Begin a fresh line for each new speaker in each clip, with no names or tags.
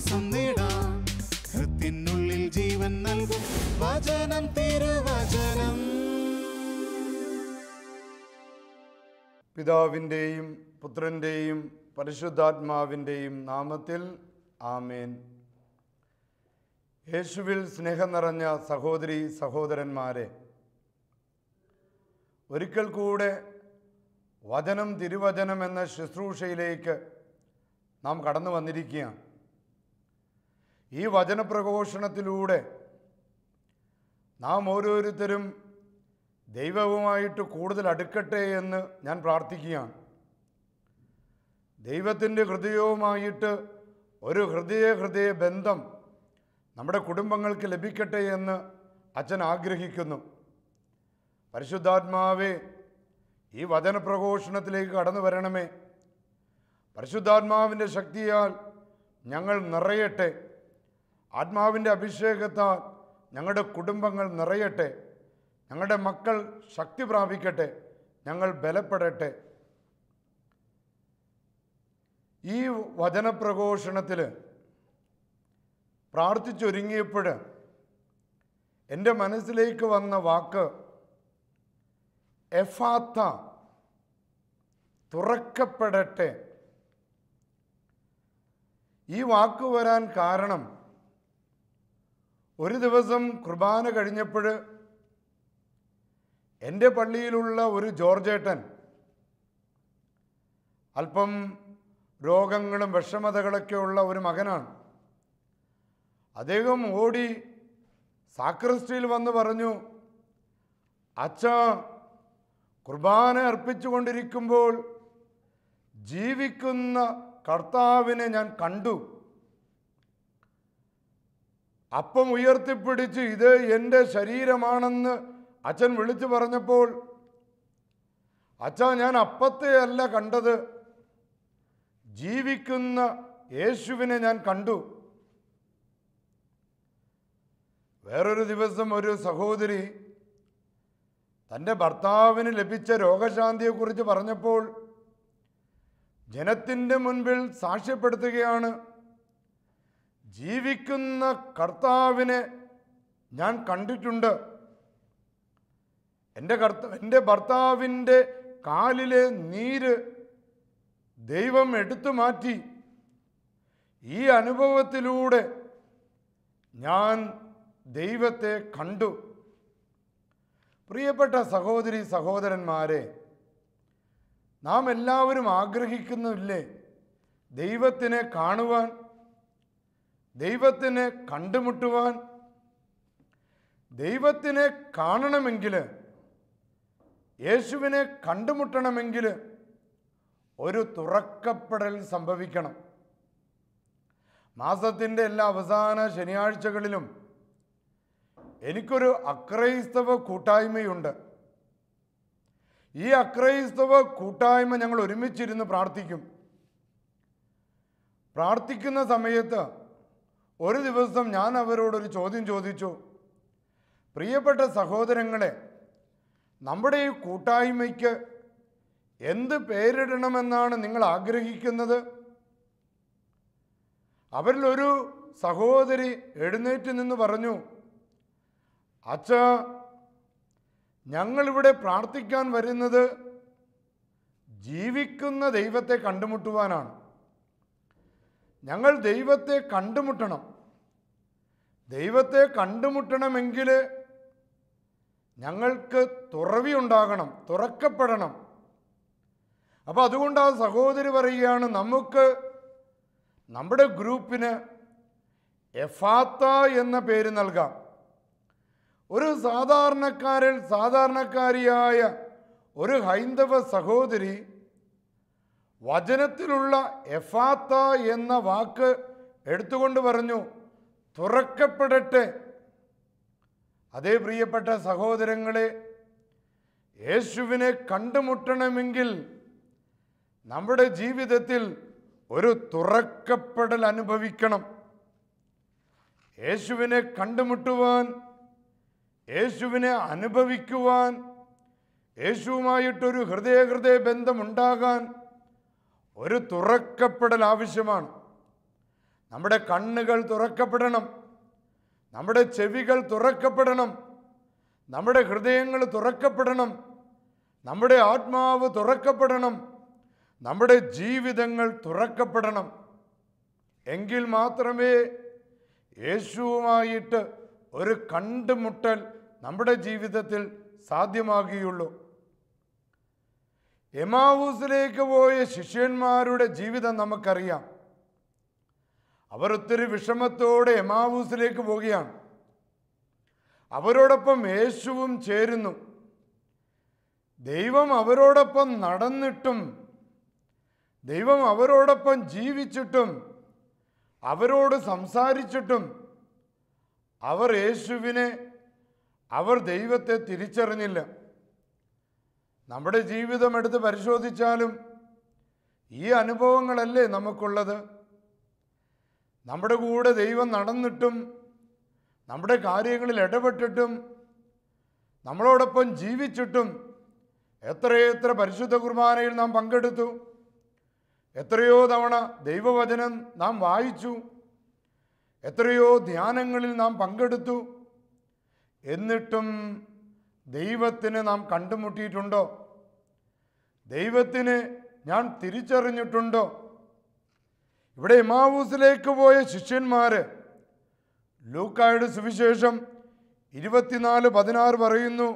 വിശ്വാസം നേടാം ഹൃത്തിനുള്ളിൽ ജീവൻ നൽകും വചനം തിരുവചനം പിതാവിൻ്റെയും പുത്രൻ്റെയും പരിശുദ്ധാത്മാവിൻ്റെയും നാമത്തിൽ ആമേൻ യേശുവിൽ സ്നേഹം നിറഞ്ഞ സഹോദരി സഹോദരന്മാരെ ഒരിക്കൽ കൂടെ വചനം തിരുവചനം എന്ന ശുശ്രൂഷയിലേക്ക് നാം കടന്നു വന്നിരിക്കുകയാണ് ഈ വചനപ്രഘോഷണത്തിലൂടെ നാം ഓരോരുത്തരും ദൈവവുമായിട്ട് കൂടുതൽ അടുക്കട്ടെ എന്ന് ഞാൻ പ്രാർത്ഥിക്കുകയാണ് ദൈവത്തിൻ്റെ ഹൃദയവുമായിട്ട് ഒരു ഹൃദയ ഹൃദയ ബന്ധം നമ്മുടെ കുടുംബങ്ങൾക്ക് ലഭിക്കട്ടെ എന്ന് അച്ഛൻ ആഗ്രഹിക്കുന്നു പരിശുദ്ധാത്മാവേ ഈ വചനപ്രഘോഷണത്തിലേക്ക് കടന്നു വരണമേ പരിശുദ്ധാത്മാവിൻ്റെ ശക്തിയാൽ ഞങ്ങൾ നിറയട്ടെ ആത്മാവിൻ്റെ അഭിഷേകത്താൽ ഞങ്ങളുടെ കുടുംബങ്ങൾ നിറയട്ടെ ഞങ്ങളുടെ മക്കൾ ശക്തി പ്രാപിക്കട്ടെ ഞങ്ങൾ ബലപ്പെടട്ടെ ഈ വചനപ്രഘോഷണത്തിൽ പ്രാർത്ഥിച്ചൊരുങ്ങിയപ്പോൾ എൻ്റെ മനസ്സിലേക്ക് വന്ന വാക്ക് എഫാത്ത തുറക്കപ്പെടട്ടെ ഈ വാക്ക് വരാൻ കാരണം ഒരു ദിവസം കുർബാന കഴിഞ്ഞപ്പോൾ എൻ്റെ പള്ളിയിലുള്ള ഒരു ജോർജേട്ടൻ അല്പം രോഗങ്ങളും വിഷമതകളൊക്കെയുള്ള ഉള്ള ഒരു മകനാണ് അദ്ദേഹം ഓടി സാക്രിസ്റ്റിയിൽ വന്ന് പറഞ്ഞു അച്ഛ കുർബാന അർപ്പിച്ചുകൊണ്ടിരിക്കുമ്പോൾ ജീവിക്കുന്ന കർത്താവിനെ ഞാൻ കണ്ടു അപ്പം ഉയർത്തിപ്പിടിച്ച് ഇത് എൻ്റെ ശരീരമാണെന്ന് അച്ഛൻ വിളിച്ചു പറഞ്ഞപ്പോൾ അച്ഛാ ഞാൻ അപ്പത്തെയല്ല കണ്ടത് ജീവിക്കുന്ന യേശുവിനെ ഞാൻ കണ്ടു വേറൊരു ദിവസം ഒരു സഹോദരി തൻ്റെ ഭർത്താവിന് ലഭിച്ച രോഗശാന്തിയെക്കുറിച്ച് പറഞ്ഞപ്പോൾ ജനത്തിൻ്റെ മുൻപിൽ സാക്ഷ്യപ്പെടുത്തുകയാണ് ജീവിക്കുന്ന കർത്താവിനെ ഞാൻ കണ്ടിട്ടുണ്ട് എൻ്റെ കർത്ത എൻ്റെ ഭർത്താവിൻ്റെ കാലിലെ നീര് ദൈവം എടുത്തു മാറ്റി ഈ അനുഭവത്തിലൂടെ ഞാൻ ദൈവത്തെ കണ്ടു പ്രിയപ്പെട്ട സഹോദരി സഹോദരന്മാരെ നാം എല്ലാവരും ആഗ്രഹിക്കുന്നില്ലേ ദൈവത്തിനെ കാണുവാൻ ദൈവത്തിനെ കണ്ടുമുട്ടുവാൻ ദൈവത്തിനെ കാണണമെങ്കിൽ യേശുവിനെ കണ്ടുമുട്ടണമെങ്കിൽ ഒരു തുറക്കപ്പെടൽ സംഭവിക്കണം മാസത്തിൻ്റെ എല്ലാ അവസാന ശനിയാഴ്ചകളിലും എനിക്കൊരു അക്രൈസ്തവ കൂട്ടായ്മയുണ്ട് ഈ അക്രൈസ്തവ കൂട്ടായ്മ ഞങ്ങൾ ഒരുമിച്ചിരുന്ന് പ്രാർത്ഥിക്കും പ്രാർത്ഥിക്കുന്ന സമയത്ത് ഒരു ദിവസം ഞാൻ അവരോടൊരു ചോദ്യം ചോദിച്ചു പ്രിയപ്പെട്ട സഹോദരങ്ങളെ നമ്മുടെ ഈ കൂട്ടായ്മയ്ക്ക് എന്ത് പേരിടണമെന്നാണ് നിങ്ങൾ ആഗ്രഹിക്കുന്നത് അവരിലൊരു സഹോദരി എഴുന്നേറ്റ് നിന്ന് പറഞ്ഞു അച്ഛ ഞങ്ങളിവിടെ പ്രാർത്ഥിക്കാൻ വരുന്നത് ജീവിക്കുന്ന ദൈവത്തെ കണ്ടുമുട്ടുവാനാണ് ഞങ്ങൾ ദൈവത്തെ കണ്ടുമുട്ടണം ദൈവത്തെ കണ്ടുമുട്ടണമെങ്കിൽ ഞങ്ങൾക്ക് തുറവി ഉണ്ടാകണം തുറക്കപ്പെടണം അപ്പോൾ അതുകൊണ്ട് ആ സഹോദരി പറയുകയാണ് നമുക്ക് നമ്മുടെ ഗ്രൂപ്പിന് എഫാത്ത എന്ന പേര് നൽകാം ഒരു സാധാരണക്കാരൻ സാധാരണക്കാരിയായ ഒരു ഹൈന്ദവ സഹോദരി വചനത്തിലുള്ള എഫാത്ത എന്ന വാക്ക് എടുത്തുകൊണ്ട് പറഞ്ഞു തുറക്കപ്പെടട്ടെ അതേ പ്രിയപ്പെട്ട സഹോദരങ്ങളെ യേശുവിനെ കണ്ടുമുട്ടണമെങ്കിൽ നമ്മുടെ ജീവിതത്തിൽ ഒരു തുറക്കപ്പെടൽ അനുഭവിക്കണം യേശുവിനെ കണ്ടുമുട്ടുവാൻ യേശുവിനെ അനുഭവിക്കുവാൻ യേശുവുമായിട്ടൊരു ഹൃദയഹൃദയ ബന്ധമുണ്ടാകാൻ ഒരു തുറക്കപ്പെടൽ ആവശ്യമാണ് നമ്മുടെ കണ്ണുകൾ തുറക്കപ്പെടണം നമ്മുടെ ചെവികൾ തുറക്കപ്പെടണം നമ്മുടെ ഹൃദയങ്ങൾ തുറക്കപ്പെടണം നമ്മുടെ ആത്മാവ് തുറക്കപ്പെടണം നമ്മുടെ ജീവിതങ്ങൾ തുറക്കപ്പെടണം എങ്കിൽ മാത്രമേ യേശുവുമായിട്ട് ഒരു കണ്ടുമുട്ടൽ നമ്മുടെ ജീവിതത്തിൽ സാധ്യമാകുകയുള്ളൂ എമാവൂസിലേക്ക് പോയ ശിഷ്യന്മാരുടെ ജീവിതം നമുക്കറിയാം അവർ ഒത്തിരി വിഷമത്തോടെ എമാവൂസിലേക്ക് പോവുകയാണ് അവരോടൊപ്പം യേശുവും ചേരുന്നു ദൈവം അവരോടൊപ്പം നടന്നിട്ടും ദൈവം അവരോടൊപ്പം ജീവിച്ചിട്ടും അവരോട് സംസാരിച്ചിട്ടും അവർ യേശുവിനെ അവർ ദൈവത്തെ തിരിച്ചറിഞ്ഞില്ല നമ്മുടെ ജീവിതം എടുത്ത് പരിശോധിച്ചാലും ഈ അനുഭവങ്ങളല്ലേ നമുക്കുള്ളത് നമ്മുടെ കൂടെ ദൈവം നടന്നിട്ടും നമ്മുടെ കാര്യങ്ങളിൽ ഇടപെട്ടിട്ടും നമ്മളോടൊപ്പം ജീവിച്ചിട്ടും എത്രയെത്ര പരിശുദ്ധ കുർബാനയിൽ നാം പങ്കെടുത്തു എത്രയോ തവണ ദൈവവചനം നാം വായിച്ചു എത്രയോ ധ്യാനങ്ങളിൽ നാം പങ്കെടുത്തു എന്നിട്ടും ദൈവത്തിന് നാം കണ്ടുമുട്ടിയിട്ടുണ്ടോ ദൈവത്തിന് ഞാൻ തിരിച്ചറിഞ്ഞിട്ടുണ്ടോ ഇവിടെ ഇമാവൂസിലേക്ക് പോയ ശിഷ്യന്മാർ ലൂക്കായുടെ സുവിശേഷം ഇരുപത്തിനാല് പതിനാറ് പറയുന്നു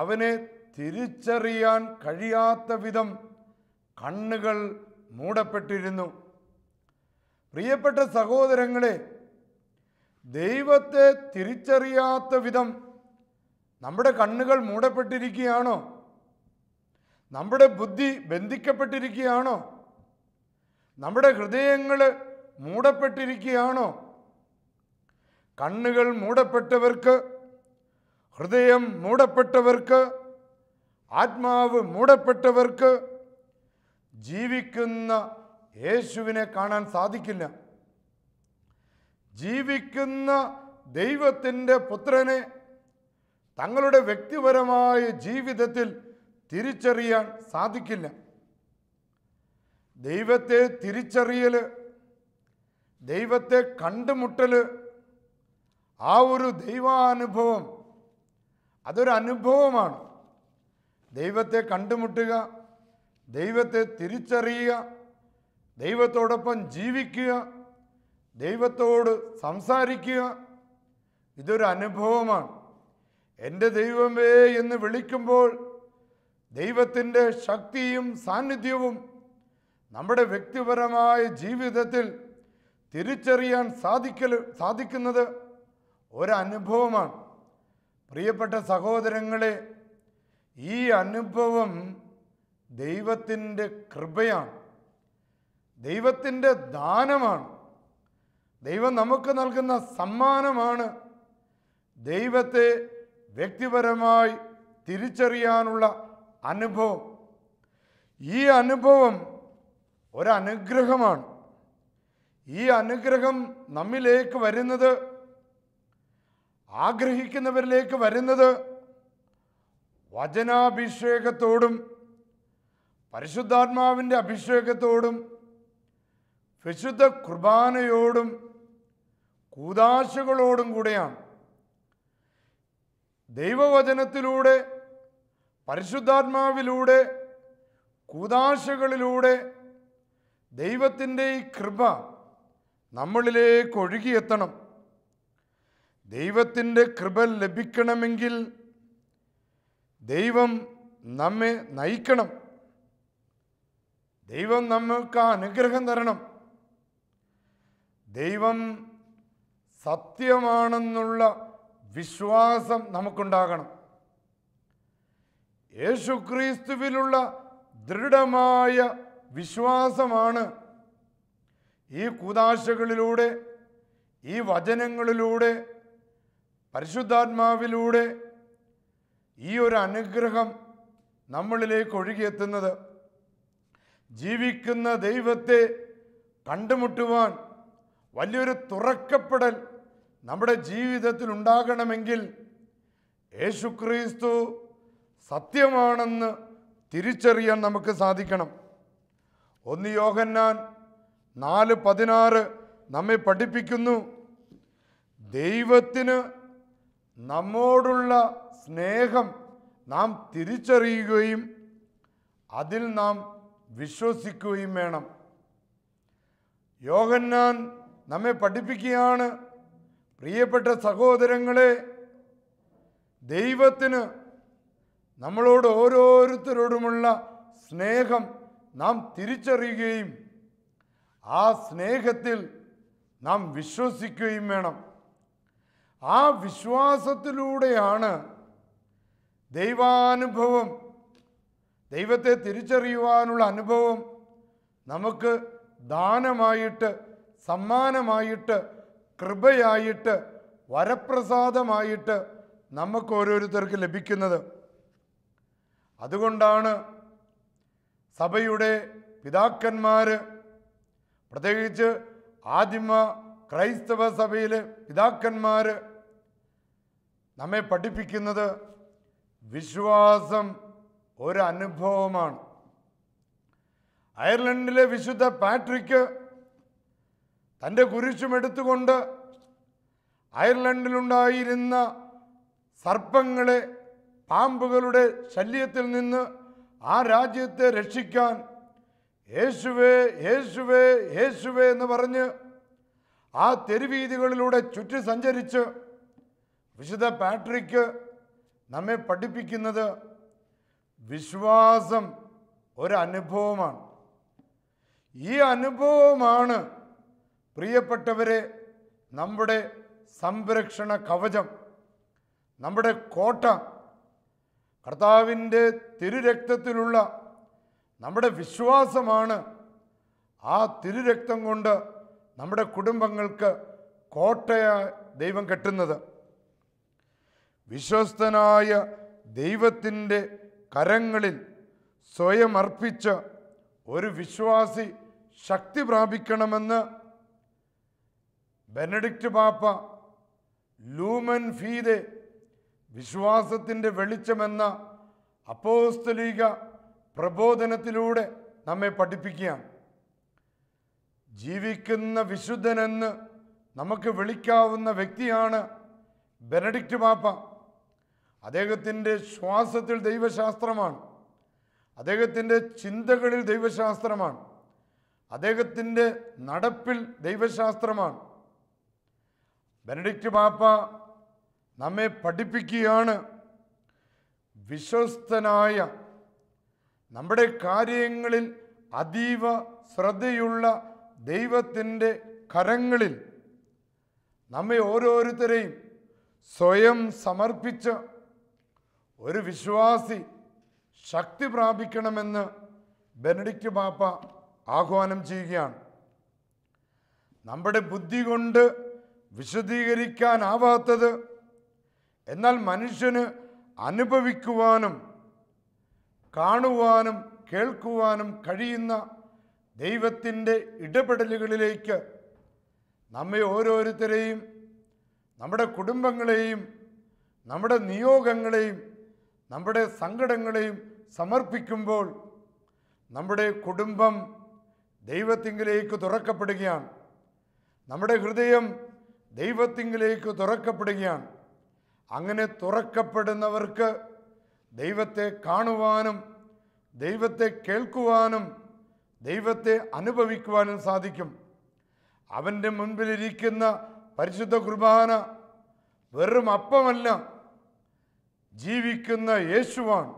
അവനെ തിരിച്ചറിയാൻ കഴിയാത്ത വിധം കണ്ണുകൾ മൂടപ്പെട്ടിരുന്നു പ്രിയപ്പെട്ട സഹോദരങ്ങളെ ദൈവത്തെ തിരിച്ചറിയാത്ത വിധം നമ്മുടെ കണ്ണുകൾ മൂടപ്പെട്ടിരിക്കുകയാണോ നമ്മുടെ ബുദ്ധി ബന്ധിക്കപ്പെട്ടിരിക്കുകയാണോ നമ്മുടെ ഹൃദയങ്ങൾ മൂടപ്പെട്ടിരിക്കുകയാണോ കണ്ണുകൾ മൂടപ്പെട്ടവർക്ക് ഹൃദയം മൂടപ്പെട്ടവർക്ക് ആത്മാവ് മൂടപ്പെട്ടവർക്ക് ജീവിക്കുന്ന യേശുവിനെ കാണാൻ സാധിക്കില്ല ജീവിക്കുന്ന ദൈവത്തിൻ്റെ പുത്രനെ തങ്ങളുടെ വ്യക്തിപരമായ ജീവിതത്തിൽ തിരിച്ചറിയാൻ സാധിക്കില്ല ദൈവത്തെ തിരിച്ചറിയൽ ദൈവത്തെ കണ്ടുമുട്ടൽ ആ ഒരു ദൈവാനുഭവം അതൊരു അനുഭവമാണ് ദൈവത്തെ കണ്ടുമുട്ടുക ദൈവത്തെ തിരിച്ചറിയുക ദൈവത്തോടൊപ്പം ജീവിക്കുക ദൈവത്തോട് സംസാരിക്കുക ഇതൊരു അനുഭവമാണ് എൻ്റെ ദൈവമേ എന്ന് വിളിക്കുമ്പോൾ ദൈവത്തിൻ്റെ ശക്തിയും സാന്നിധ്യവും നമ്മുടെ വ്യക്തിപരമായ ജീവിതത്തിൽ തിരിച്ചറിയാൻ സാധിക്കൽ സാധിക്കുന്നത് ഒരനുഭവമാണ് പ്രിയപ്പെട്ട സഹോദരങ്ങളെ ഈ അനുഭവം ദൈവത്തിൻ്റെ കൃപയാണ് ദൈവത്തിൻ്റെ ദാനമാണ് ദൈവം നമുക്ക് നൽകുന്ന സമ്മാനമാണ് ദൈവത്തെ വ്യക്തിപരമായി തിരിച്ചറിയാനുള്ള അനുഭവം ഈ അനുഭവം ഒരനുഗ്രഹമാണ് ഈ അനുഗ്രഹം നമ്മിലേക്ക് വരുന്നത് ആഗ്രഹിക്കുന്നവരിലേക്ക് വരുന്നത് വചനാഭിഷേകത്തോടും പരിശുദ്ധാത്മാവിൻ്റെ അഭിഷേകത്തോടും വിശുദ്ധ കുർബാനയോടും കൂതാശകളോടും കൂടെയാണ് ദൈവവചനത്തിലൂടെ പരിശുദ്ധാത്മാവിലൂടെ കൂതാശകളിലൂടെ ദൈവത്തിൻ്റെ ഈ കൃപ നമ്മളിലേക്ക് ഒഴുകിയെത്തണം ദൈവത്തിൻ്റെ കൃപ ലഭിക്കണമെങ്കിൽ ദൈവം നമ്മെ നയിക്കണം ദൈവം നമ്മൾക്ക് അനുഗ്രഹം തരണം ദൈവം സത്യമാണെന്നുള്ള വിശ്വാസം നമുക്കുണ്ടാകണം യേശുക്രിസ്തുവിലുള്ള ദൃഢമായ വിശ്വാസമാണ് ഈ കൂതാശകളിലൂടെ ഈ വചനങ്ങളിലൂടെ പരിശുദ്ധാത്മാവിലൂടെ ഈ ഒരു അനുഗ്രഹം നമ്മളിലേക്ക് ഒഴുകിയെത്തുന്നത് ജീവിക്കുന്ന ദൈവത്തെ കണ്ടുമുട്ടുവാൻ വലിയൊരു തുറക്കപ്പെടൽ നമ്മുടെ ജീവിതത്തിൽ ഉണ്ടാകണമെങ്കിൽ യേശുക്രിസ്തു സത്യമാണെന്ന് തിരിച്ചറിയാൻ നമുക്ക് സാധിക്കണം ഒന്ന് യോഹന്നാൻ നാല് പതിനാറ് നമ്മെ പഠിപ്പിക്കുന്നു ദൈവത്തിന് നമ്മോടുള്ള സ്നേഹം നാം തിരിച്ചറിയുകയും അതിൽ നാം വിശ്വസിക്കുകയും വേണം യോഗന്നാൻ നമ്മെ പഠിപ്പിക്കുകയാണ് പ്രിയപ്പെട്ട സഹോദരങ്ങളെ ദൈവത്തിന് നമ്മളോട് ഓരോരുത്തരോടുമുള്ള സ്നേഹം നാം തിരിച്ചറിയുകയും ആ സ്നേഹത്തിൽ നാം വിശ്വസിക്കുകയും വേണം ആ വിശ്വാസത്തിലൂടെയാണ് ദൈവാനുഭവം ദൈവത്തെ തിരിച്ചറിയുവാനുള്ള അനുഭവം നമുക്ക് ദാനമായിട്ട് സമ്മാനമായിട്ട് കൃപയായിട്ട് വരപ്രസാദമായിട്ട് നമുക്ക് ഓരോരുത്തർക്ക് ലഭിക്കുന്നത് അതുകൊണ്ടാണ് സഭയുടെ പിതാക്കന്മാർ പ്രത്യേകിച്ച് ആദിമ ക്രൈസ്തവ സഭയിലെ പിതാക്കന്മാർ നമ്മെ പഠിപ്പിക്കുന്നത് വിശ്വാസം ഒരു അനുഭവമാണ് അയർലൻഡിലെ വിശുദ്ധ പാട്രിക്ക് തൻ്റെ എടുത്തുകൊണ്ട് അയർലൻഡിലുണ്ടായിരുന്ന സർപ്പങ്ങളെ പാമ്പുകളുടെ ശല്യത്തിൽ നിന്ന് ആ രാജ്യത്തെ രക്ഷിക്കാൻ യേശുവേ യേശുവേ യേശുവേ എന്ന് പറഞ്ഞ് ആ തെരുവീതികളിലൂടെ ചുറ്റി സഞ്ചരിച്ച് വിശുദ്ധ പാട്രിക്ക് നമ്മെ പഠിപ്പിക്കുന്നത് വിശ്വാസം ഒരനുഭവമാണ് ഈ അനുഭവമാണ് പ്രിയപ്പെട്ടവരെ നമ്മുടെ സംരക്ഷണ കവചം നമ്മുടെ കോട്ട കർത്താവിൻ്റെ തിരുരക്തത്തിലുള്ള നമ്മുടെ വിശ്വാസമാണ് ആ തിരുരക്തം കൊണ്ട് നമ്മുടെ കുടുംബങ്ങൾക്ക് കോട്ടയ ദൈവം കെട്ടുന്നത് വിശ്വസ്തനായ ദൈവത്തിൻ്റെ കരങ്ങളിൽ സ്വയം അർപ്പിച്ച് ഒരു വിശ്വാസി ശക്തി പ്രാപിക്കണമെന്ന് ബെനഡിക്റ്റ് പാപ്പ ലൂമൻ ഫീതെ വിശ്വാസത്തിൻ്റെ വെളിച്ചമെന്ന അപ്പോസ്തലീക പ്രബോധനത്തിലൂടെ നമ്മെ പഠിപ്പിക്കുകയാണ് ജീവിക്കുന്ന വിശുദ്ധനെന്ന് നമുക്ക് വിളിക്കാവുന്ന വ്യക്തിയാണ് ബെനഡിക്റ്റ് പാപ്പ അദ്ദേഹത്തിൻ്റെ ശ്വാസത്തിൽ ദൈവശാസ്ത്രമാണ് അദ്ദേഹത്തിൻ്റെ ചിന്തകളിൽ ദൈവശാസ്ത്രമാണ് അദ്ദേഹത്തിൻ്റെ നടപ്പിൽ ദൈവശാസ്ത്രമാണ് ബെനഡിക്റ്റ് പാപ്പ നമ്മെ പഠിപ്പിക്കുകയാണ് വിശ്വസ്തനായ നമ്മുടെ കാര്യങ്ങളിൽ അതീവ ശ്രദ്ധയുള്ള ദൈവത്തിൻ്റെ കരങ്ങളിൽ നമ്മെ ഓരോരുത്തരെയും സ്വയം സമർപ്പിച്ച് ഒരു വിശ്വാസി ശക്തി പ്രാപിക്കണമെന്ന് ബെനഡിക്റ്റ് പാപ്പ ആഹ്വാനം ചെയ്യുകയാണ് നമ്മുടെ ബുദ്ധി കൊണ്ട് വിശദീകരിക്കാനാവാത്തത് എന്നാൽ മനുഷ്യന് അനുഭവിക്കുവാനും കാണുവാനും കേൾക്കുവാനും കഴിയുന്ന ദൈവത്തിൻ്റെ ഇടപെടലുകളിലേക്ക് നമ്മെ ഓരോരുത്തരെയും നമ്മുടെ കുടുംബങ്ങളെയും നമ്മുടെ നിയോഗങ്ങളെയും നമ്മുടെ സങ്കടങ്ങളെയും സമർപ്പിക്കുമ്പോൾ നമ്മുടെ കുടുംബം ദൈവത്തിങ്കിലേക്ക് തുറക്കപ്പെടുകയാണ് നമ്മുടെ ഹൃദയം ദൈവത്തിങ്കിലേക്ക് തുറക്കപ്പെടുകയാണ് അങ്ങനെ തുറക്കപ്പെടുന്നവർക്ക് ദൈവത്തെ കാണുവാനും ദൈവത്തെ കേൾക്കുവാനും ദൈവത്തെ അനുഭവിക്കുവാനും സാധിക്കും അവൻ്റെ മുൻപിലിരിക്കുന്ന പരിശുദ്ധ കുർബാന വെറും അപ്പമല്ല ജീവിക്കുന്ന യേശുവാണ്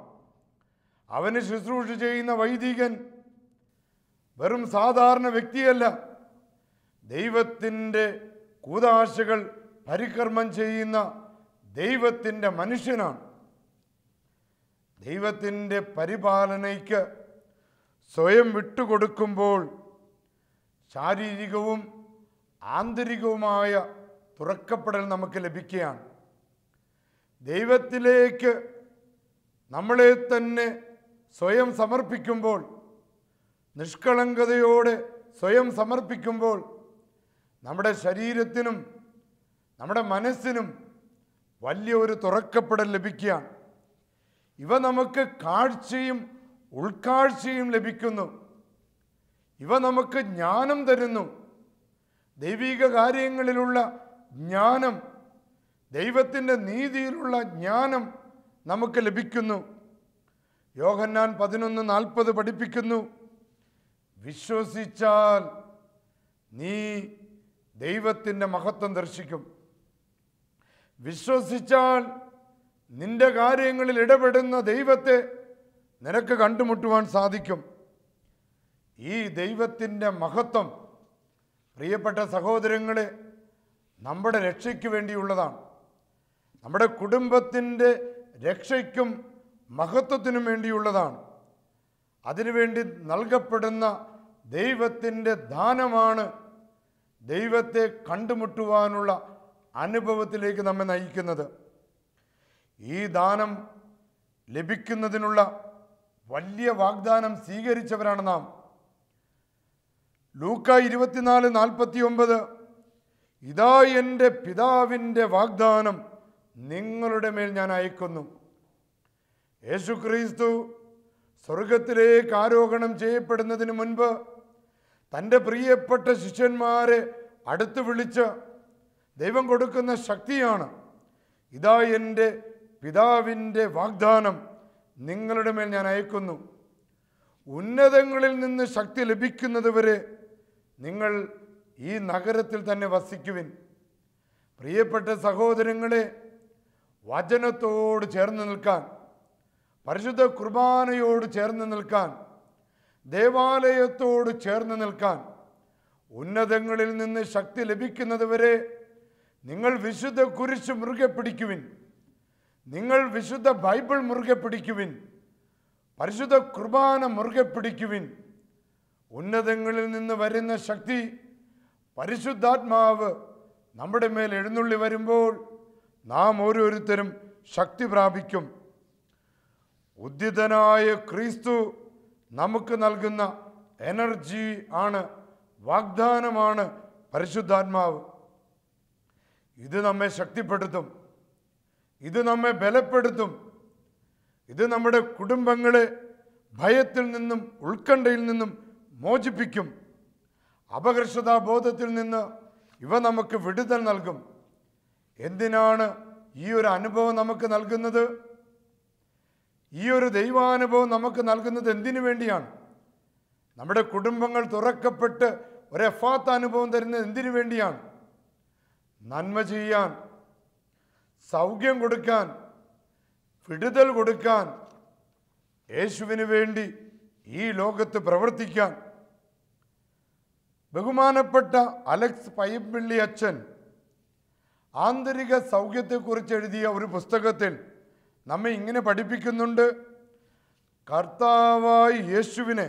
അവന് ശുശ്രൂഷ ചെയ്യുന്ന വൈദികൻ വെറും സാധാരണ വ്യക്തിയല്ല ദൈവത്തിൻ്റെ കൂതാശകൾ പരികർമ്മം ചെയ്യുന്ന ദൈവത്തിൻ്റെ മനുഷ്യനാണ് ദൈവത്തിൻ്റെ പരിപാലനയ്ക്ക് സ്വയം വിട്ടുകൊടുക്കുമ്പോൾ ശാരീരികവും ആന്തരികവുമായ തുറക്കപ്പെടൽ നമുക്ക് ലഭിക്കുകയാണ് ദൈവത്തിലേക്ക് നമ്മളെ തന്നെ സ്വയം സമർപ്പിക്കുമ്പോൾ നിഷ്കളങ്കതയോടെ സ്വയം സമർപ്പിക്കുമ്പോൾ നമ്മുടെ ശരീരത്തിനും നമ്മുടെ മനസ്സിനും വലിയ ഒരു തുറക്കപ്പെടൽ ലഭിക്കുകയാണ് ഇവ നമുക്ക് കാഴ്ചയും ഉൾക്കാഴ്ചയും ലഭിക്കുന്നു ഇവ നമുക്ക് ജ്ഞാനം തരുന്നു ദൈവിക കാര്യങ്ങളിലുള്ള ജ്ഞാനം ദൈവത്തിൻ്റെ നീതിയിലുള്ള ജ്ഞാനം നമുക്ക് ലഭിക്കുന്നു യോഹന്നാൻ പതിനൊന്ന് നാൽപ്പത് പഠിപ്പിക്കുന്നു വിശ്വസിച്ചാൽ നീ ദൈവത്തിൻ്റെ മഹത്വം ദർശിക്കും വിശ്വസിച്ചാൽ നിന്റെ കാര്യങ്ങളിൽ ഇടപെടുന്ന ദൈവത്തെ നിനക്ക് കണ്ടുമുട്ടുവാൻ സാധിക്കും ഈ ദൈവത്തിൻ്റെ മഹത്വം പ്രിയപ്പെട്ട സഹോദരങ്ങളെ നമ്മുടെ രക്ഷയ്ക്ക് വേണ്ടിയുള്ളതാണ് നമ്മുടെ കുടുംബത്തിൻ്റെ രക്ഷയ്ക്കും മഹത്വത്തിനും വേണ്ടിയുള്ളതാണ് അതിനുവേണ്ടി നൽകപ്പെടുന്ന ദൈവത്തിൻ്റെ ദാനമാണ് ദൈവത്തെ കണ്ടുമുട്ടുവാനുള്ള അനുഭവത്തിലേക്ക് നമ്മെ നയിക്കുന്നത് ഈ ദാനം ലഭിക്കുന്നതിനുള്ള വലിയ വാഗ്ദാനം സ്വീകരിച്ചവരാണ് നാം ലൂക്ക ഇരുപത്തിനാല് നാൽപ്പത്തി ഒമ്പത് ഇതാ എൻ്റെ പിതാവിൻ്റെ വാഗ്ദാനം നിങ്ങളുടെ മേൽ ഞാൻ അയക്കുന്നു യേശു ക്രീസ്തു സ്വർഗത്തിലേക്ക് ആരോഹണം ചെയ്യപ്പെടുന്നതിന് മുൻപ് തൻ്റെ പ്രിയപ്പെട്ട ശിഷ്യന്മാരെ അടുത്ത് വിളിച്ച് ദൈവം കൊടുക്കുന്ന ശക്തിയാണ് ഇതാ എൻ്റെ പിതാവിൻ്റെ വാഗ്ദാനം നിങ്ങളുടെ മേൽ ഞാൻ അയക്കുന്നു ഉന്നതങ്ങളിൽ നിന്ന് ശക്തി ലഭിക്കുന്നതുവരെ നിങ്ങൾ ഈ നഗരത്തിൽ തന്നെ വസിക്കുവിൻ പ്രിയപ്പെട്ട സഹോദരങ്ങളെ വചനത്തോട് ചേർന്ന് നിൽക്കാൻ പരിശുദ്ധ കുർബാനയോട് ചേർന്ന് നിൽക്കാൻ ദേവാലയത്തോട് ചേർന്ന് നിൽക്കാൻ ഉന്നതങ്ങളിൽ നിന്ന് ശക്തി ലഭിക്കുന്നതുവരെ നിങ്ങൾ വിശുദ്ധ കുരിശ് മുറുകെ പിടിക്കുവിൻ നിങ്ങൾ വിശുദ്ധ ബൈബിൾ മുറുകെ പിടിക്കുവിൻ പരിശുദ്ധ കുർബാന മുറുകെ പിടിക്കുവിൻ ഉന്നതങ്ങളിൽ നിന്ന് വരുന്ന ശക്തി പരിശുദ്ധാത്മാവ് നമ്മുടെ മേൽ എഴുന്നള്ളി വരുമ്പോൾ നാം ഓരോരുത്തരും ശക്തി പ്രാപിക്കും ഉദ്യതനായ ക്രിസ്തു നമുക്ക് നൽകുന്ന എനർജി ആണ് വാഗ്ദാനമാണ് പരിശുദ്ധാത്മാവ് ഇത് നമ്മെ ശക്തിപ്പെടുത്തും ഇത് നമ്മെ ബലപ്പെടുത്തും ഇത് നമ്മുടെ കുടുംബങ്ങളെ ഭയത്തിൽ നിന്നും ഉത്കണ്ഠയിൽ നിന്നും മോചിപ്പിക്കും അപകർഷതാബോധത്തിൽ നിന്ന് ഇവ നമുക്ക് വിടുതൽ നൽകും എന്തിനാണ് ഈ ഒരു അനുഭവം നമുക്ക് നൽകുന്നത് ഈ ഒരു ദൈവാനുഭവം നമുക്ക് നൽകുന്നത് എന്തിനു വേണ്ടിയാണ് നമ്മുടെ കുടുംബങ്ങൾ തുറക്കപ്പെട്ട് ഒരു എഫാത്ത അനുഭവം തരുന്നത് എന്തിനു വേണ്ടിയാണ് നന്മ ചെയ്യാൻ സൗഖ്യം കൊടുക്കാൻ വിടുതൽ കൊടുക്കാൻ യേശുവിന് വേണ്ടി ഈ ലോകത്ത് പ്രവർത്തിക്കാൻ ബഹുമാനപ്പെട്ട അലക്സ് പയ്യപ്പിള്ളി അച്ഛൻ ആന്തരിക സൗഖ്യത്തെക്കുറിച്ച് എഴുതിയ ഒരു പുസ്തകത്തിൽ നമ്മെ ഇങ്ങനെ പഠിപ്പിക്കുന്നുണ്ട് കർത്താവായി യേശുവിനെ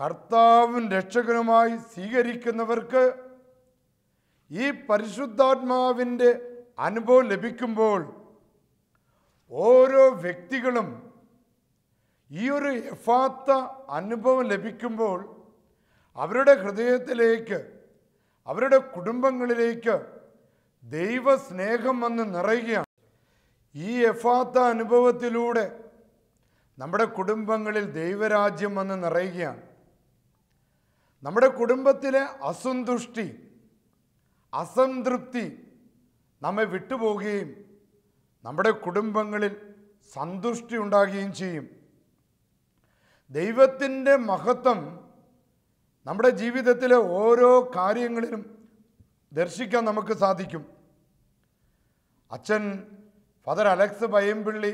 കർത്താവും രക്ഷകനുമായി സ്വീകരിക്കുന്നവർക്ക് ഈ പരിശുദ്ധാത്മാവിൻ്റെ അനുഭവം ലഭിക്കുമ്പോൾ ഓരോ വ്യക്തികളും ഈ ഒരു യഥാർത്ഥ അനുഭവം ലഭിക്കുമ്പോൾ അവരുടെ ഹൃദയത്തിലേക്ക് അവരുടെ കുടുംബങ്ങളിലേക്ക് ദൈവസ്നേഹം വന്ന് നിറയുക ഈ യഫാത്ത അനുഭവത്തിലൂടെ നമ്മുടെ കുടുംബങ്ങളിൽ ദൈവരാജ്യം വന്ന് നിറയുകയാണ് നമ്മുടെ കുടുംബത്തിലെ അസന്തുഷ്ടി അസംതൃപ്തി നമ്മെ വിട്ടുപോകുകയും നമ്മുടെ കുടുംബങ്ങളിൽ സന്തുഷ്ടി ഉണ്ടാകുകയും ചെയ്യും ദൈവത്തിൻ്റെ മഹത്വം നമ്മുടെ ജീവിതത്തിലെ ഓരോ കാര്യങ്ങളിലും ദർശിക്കാൻ നമുക്ക് സാധിക്കും അച്ഛൻ ഫാദർ അലക്സ് പയ്യമ്പിള്ളി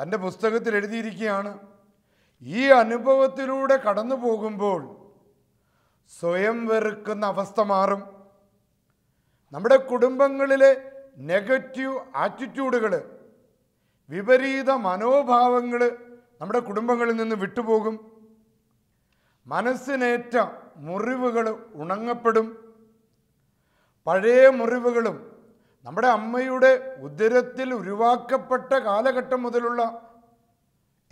തൻ്റെ പുസ്തകത്തിൽ എഴുതിയിരിക്കുകയാണ് ഈ അനുഭവത്തിലൂടെ കടന്നു പോകുമ്പോൾ സ്വയം വെറുക്കുന്ന അവസ്ഥ മാറും നമ്മുടെ കുടുംബങ്ങളിലെ നെഗറ്റീവ് ആറ്റിറ്റ്യൂഡുകൾ വിപരീത മനോഭാവങ്ങൾ നമ്മുടെ കുടുംബങ്ങളിൽ നിന്ന് വിട്ടുപോകും മനസ്സിനേറ്റ മുറിവുകൾ ഉണങ്ങപ്പെടും പഴയ മുറിവുകളും നമ്മുടെ അമ്മയുടെ ഉദരത്തിൽ ഉരുവാക്കപ്പെട്ട കാലഘട്ടം മുതലുള്ള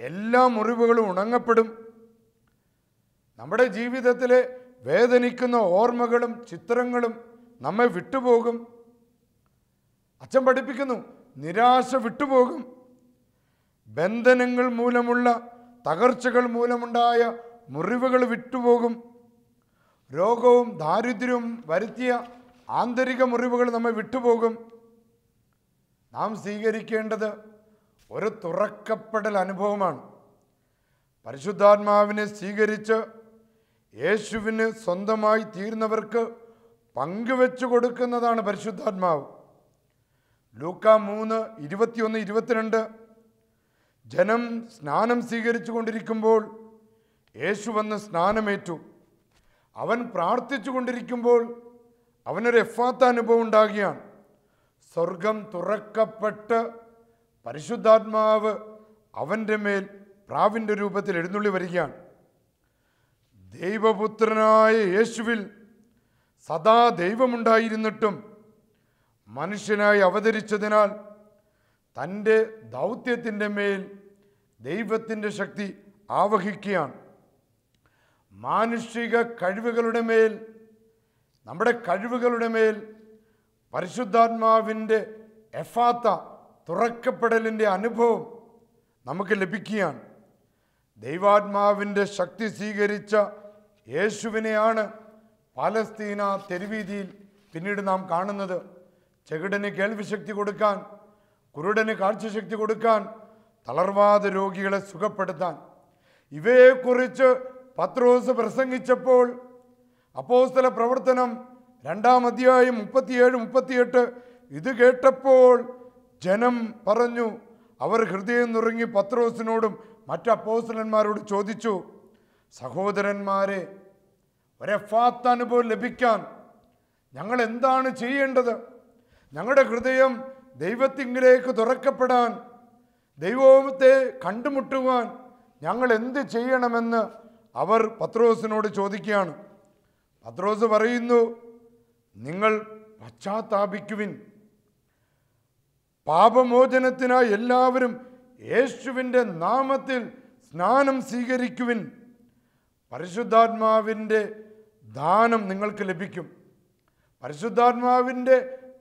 എല്ലാ മുറിവുകളും ഉണങ്ങപ്പെടും നമ്മുടെ ജീവിതത്തിലെ വേദനിക്കുന്ന ഓർമ്മകളും ചിത്രങ്ങളും നമ്മെ വിട്ടുപോകും അച്ഛൻ പഠിപ്പിക്കുന്നു നിരാശ വിട്ടുപോകും ബന്ധനങ്ങൾ മൂലമുള്ള തകർച്ചകൾ മൂലമുണ്ടായ മുറിവുകൾ വിട്ടുപോകും രോഗവും ദാരിദ്ര്യവും വരുത്തിയ ആന്തരിക മുറിവുകൾ നമ്മെ വിട്ടുപോകും നാം സ്വീകരിക്കേണ്ടത് ഒരു തുറക്കപ്പെടൽ അനുഭവമാണ് പരിശുദ്ധാത്മാവിനെ സ്വീകരിച്ച് യേശുവിന് സ്വന്തമായി തീർന്നവർക്ക് പങ്കുവെച്ചു കൊടുക്കുന്നതാണ് പരിശുദ്ധാത്മാവ് ലൂക്ക മൂന്ന് ഇരുപത്തിയൊന്ന് ഇരുപത്തിരണ്ട് ജനം സ്നാനം സ്വീകരിച്ചു കൊണ്ടിരിക്കുമ്പോൾ യേശു വന്ന് സ്നാനമേറ്റു അവൻ പ്രാർത്ഥിച്ചു കൊണ്ടിരിക്കുമ്പോൾ അവനൊരു എഫാത്ത അനുഭവം ഉണ്ടാകുകയാണ് സ്വർഗം തുറക്കപ്പെട്ട് പരിശുദ്ധാത്മാവ് അവൻ്റെ മേൽ പ്രാവിൻ്റെ രൂപത്തിൽ എഴുന്നള്ളി വരികയാണ് ദൈവപുത്രനായ യേശുവിൽ സദാ ദൈവമുണ്ടായിരുന്നിട്ടും മനുഷ്യനായി അവതരിച്ചതിനാൽ തൻ്റെ ദൗത്യത്തിൻ്റെ മേൽ ദൈവത്തിൻ്റെ ശക്തി ആവഹിക്കുകയാണ് മാനുഷിക കഴിവുകളുടെ മേൽ നമ്മുടെ കഴിവുകളുടെ മേൽ പരിശുദ്ധാത്മാവിൻ്റെ എഫാത്ത തുറക്കപ്പെടലിൻ്റെ അനുഭവം നമുക്ക് ലഭിക്കുകയാണ് ദൈവാത്മാവിൻ്റെ ശക്തി സ്വീകരിച്ച യേശുവിനെയാണ് പാലസ്തീന തെരുവീതിയിൽ പിന്നീട് നാം കാണുന്നത് ചെകിടന് കേൾവിശക്തി കൊടുക്കാൻ കുരുടന് കാഴ്ചശക്തി കൊടുക്കാൻ തളർവാത രോഗികളെ സുഖപ്പെടുത്താൻ ഇവയെക്കുറിച്ച് പത്രോസ് പ്രസംഗിച്ചപ്പോൾ അപ്പോസ്തല പ്രവർത്തനം രണ്ടാം അധ്യായം മുപ്പത്തിയേഴ് മുപ്പത്തിയെട്ട് ഇത് കേട്ടപ്പോൾ ജനം പറഞ്ഞു അവർ ഹൃദയം നുറുങ്ങി പത്രോസിനോടും മറ്റ് അപ്പോസ്തലന്മാരോട് ചോദിച്ചു സഹോദരന്മാരെ ഒരഫാത്ത അനുഭവം ലഭിക്കാൻ ഞങ്ങൾ എന്താണ് ചെയ്യേണ്ടത് ഞങ്ങളുടെ ഹൃദയം ദൈവത്തിങ്കിലേക്ക് തുറക്കപ്പെടാൻ ദൈവത്തെ കണ്ടുമുട്ടുവാൻ ഞങ്ങൾ എന്ത് ചെയ്യണമെന്ന് അവർ പത്രോസിനോട് ചോദിക്കുകയാണ് പത്രോസ് പറയുന്നു നിങ്ങൾ പശ്ചാത്താപിക്കുവിൻ പാപമോചനത്തിനായി എല്ലാവരും യേശുവിൻ്റെ നാമത്തിൽ സ്നാനം സ്വീകരിക്കുവിൻ പരിശുദ്ധാത്മാവിൻ്റെ ദാനം നിങ്ങൾക്ക് ലഭിക്കും പരിശുദ്ധാത്മാവിൻ്റെ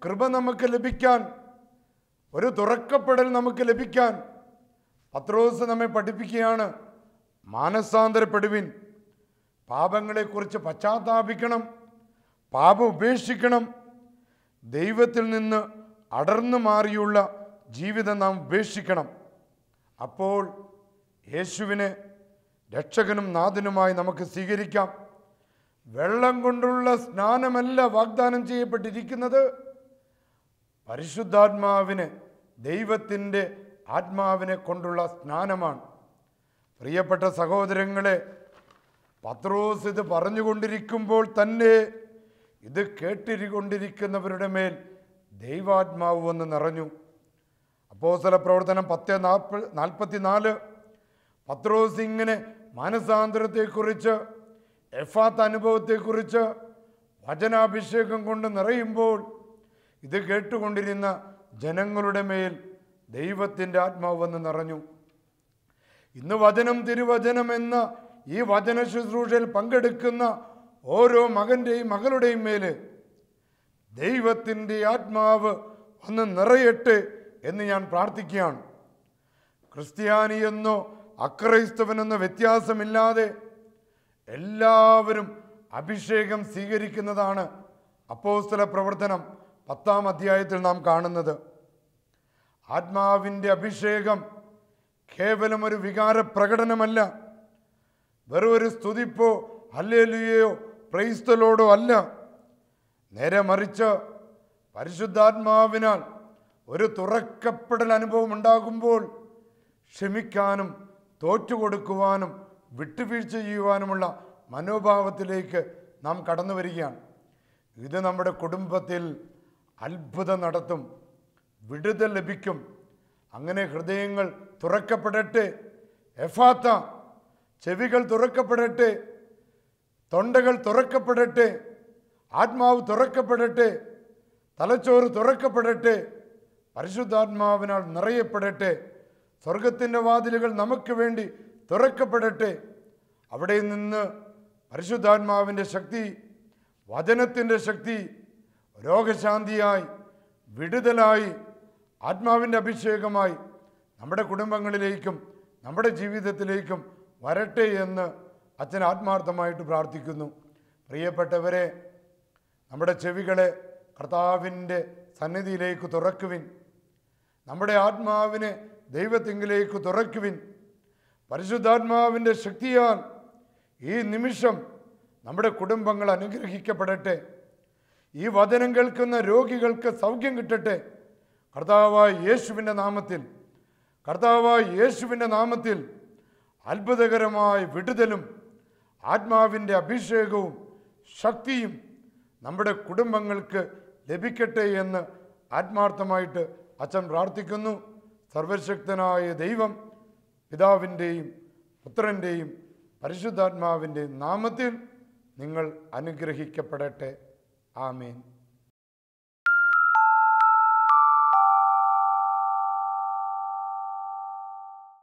കൃപ നമുക്ക് ലഭിക്കാൻ ഒരു തുറക്കപ്പെടൽ നമുക്ക് ലഭിക്കാൻ പത്രോസ് നമ്മെ പഠിപ്പിക്കുകയാണ് മാനസാന്തരപ്പെടുവിൻ പാപങ്ങളെക്കുറിച്ച് പശ്ചാത്താപിക്കണം പാപം ഉപേക്ഷിക്കണം ദൈവത്തിൽ നിന്ന് അടർന്നു മാറിയുള്ള ജീവിതം നാം ഉപേക്ഷിക്കണം അപ്പോൾ യേശുവിനെ രക്ഷകനും നാഥനുമായി നമുക്ക് സ്വീകരിക്കാം വെള്ളം കൊണ്ടുള്ള സ്നാനമല്ല വാഗ്ദാനം ചെയ്യപ്പെട്ടിരിക്കുന്നത് പരിശുദ്ധാത്മാവിനെ ദൈവത്തിൻ്റെ ആത്മാവിനെ കൊണ്ടുള്ള സ്നാനമാണ് പ്രിയപ്പെട്ട സഹോദരങ്ങളെ പത്രോസ് ഇത് പറഞ്ഞുകൊണ്ടിരിക്കുമ്പോൾ തന്നെ ഇത് കേട്ടിരിക്കൊണ്ടിരിക്കുന്നവരുടെ മേൽ ദൈവാത്മാവ് വന്ന് നിറഞ്ഞു അപ്പോസല പ്രവർത്തനം പത്ത് നാൽപ്പ നാൽപ്പത്തി നാല് പത്രോസ് ഇങ്ങനെ മാനസാന്തരത്തെക്കുറിച്ച് എഫാത്ത് അനുഭവത്തെക്കുറിച്ച് വചനാഭിഷേകം കൊണ്ട് നിറയുമ്പോൾ ഇത് കേട്ടുകൊണ്ടിരുന്ന ജനങ്ങളുടെ മേൽ ദൈവത്തിൻ്റെ ആത്മാവ് വന്ന് നിറഞ്ഞു ഇന്ന് വചനം തിരുവചനം എന്ന ഈ വചന ശുശ്രൂഷയിൽ പങ്കെടുക്കുന്ന ഓരോ മകൻ്റെയും മകളുടെയും മേല് ദൈവത്തിൻ്റെ ആത്മാവ് ഒന്ന് നിറയട്ടെ എന്ന് ഞാൻ പ്രാർത്ഥിക്കുകയാണ് ക്രിസ്ത്യാനിയെന്നോ അക്രൈസ്തവനെന്നോ വ്യത്യാസമില്ലാതെ എല്ലാവരും അഭിഷേകം സ്വീകരിക്കുന്നതാണ് അപ്പോസ്തല പ്രവർത്തനം പത്താം അധ്യായത്തിൽ നാം കാണുന്നത് ആത്മാവിൻ്റെ അഭിഷേകം കേവലം ഒരു വികാര പ്രകടനമല്ല വെറും ഒരു സ്തുതിപ്പോ അല്ലേലുയോ പ്രൈസ്തലോടോ അല്ല നേരെ മറിച്ച് പരിശുദ്ധാത്മാവിനാൽ ഒരു തുറക്കപ്പെടൽ അനുഭവം ഉണ്ടാകുമ്പോൾ ക്ഷമിക്കാനും തോറ്റുകൊടുക്കുവാനും വിട്ടുവീഴ്ച ചെയ്യുവാനുമുള്ള മനോഭാവത്തിലേക്ക് നാം കടന്നു വരികയാണ് ഇത് നമ്മുടെ കുടുംബത്തിൽ അത്ഭുതം നടത്തും വിടുതൽ ലഭിക്കും അങ്ങനെ ഹൃദയങ്ങൾ തുറക്കപ്പെടട്ടെ എഫാത്ത ചെവികൾ തുറക്കപ്പെടട്ടെ തൊണ്ടകൾ തുറക്കപ്പെടട്ടെ ആത്മാവ് തുറക്കപ്പെടട്ടെ തലച്ചോറ് തുറക്കപ്പെടട്ടെ പരിശുദ്ധാത്മാവിനാൽ നിറയപ്പെടട്ടെ സ്വർഗത്തിൻ്റെ വാതിലുകൾ നമുക്ക് വേണ്ടി തുറക്കപ്പെടട്ടെ അവിടെ നിന്ന് പരിശുദ്ധാത്മാവിൻ്റെ ശക്തി വചനത്തിൻ്റെ ശക്തി രോഗശാന്തിയായി വിടുതലായി ആത്മാവിൻ്റെ അഭിഷേകമായി നമ്മുടെ കുടുംബങ്ങളിലേക്കും നമ്മുടെ ജീവിതത്തിലേക്കും വരട്ടെ എന്ന് അച്ഛൻ ആത്മാർത്ഥമായിട്ട് പ്രാർത്ഥിക്കുന്നു പ്രിയപ്പെട്ടവരെ നമ്മുടെ ചെവികളെ കർത്താവിൻ്റെ സന്നിധിയിലേക്ക് തുറക്കുവിൻ നമ്മുടെ ആത്മാവിനെ ദൈവത്തിങ്കിലേക്ക് തുറക്കുവിൻ പരിശുദ്ധാത്മാവിൻ്റെ ശക്തിയാൽ ഈ നിമിഷം നമ്മുടെ കുടുംബങ്ങൾ അനുഗ്രഹിക്കപ്പെടട്ടെ ഈ വചനം കേൾക്കുന്ന രോഗികൾക്ക് സൗഖ്യം കിട്ടട്ടെ കർത്താവായ യേശുവിൻ്റെ നാമത്തിൽ കർത്താവായ യേശുവിൻ്റെ നാമത്തിൽ അത്ഭുതകരമായ വിടുതലും ആത്മാവിൻ്റെ അഭിഷേകവും ശക്തിയും നമ്മുടെ കുടുംബങ്ങൾക്ക് ലഭിക്കട്ടെ എന്ന് ആത്മാർത്ഥമായിട്ട് അച്ഛൻ പ്രാർത്ഥിക്കുന്നു സർവശക്തനായ ദൈവം പിതാവിൻ്റെയും പുത്രൻ്റെയും പരിശുദ്ധാത്മാവിൻ്റെയും നാമത്തിൽ നിങ്ങൾ അനുഗ്രഹിക്കപ്പെടട്ടെ ആമേൻ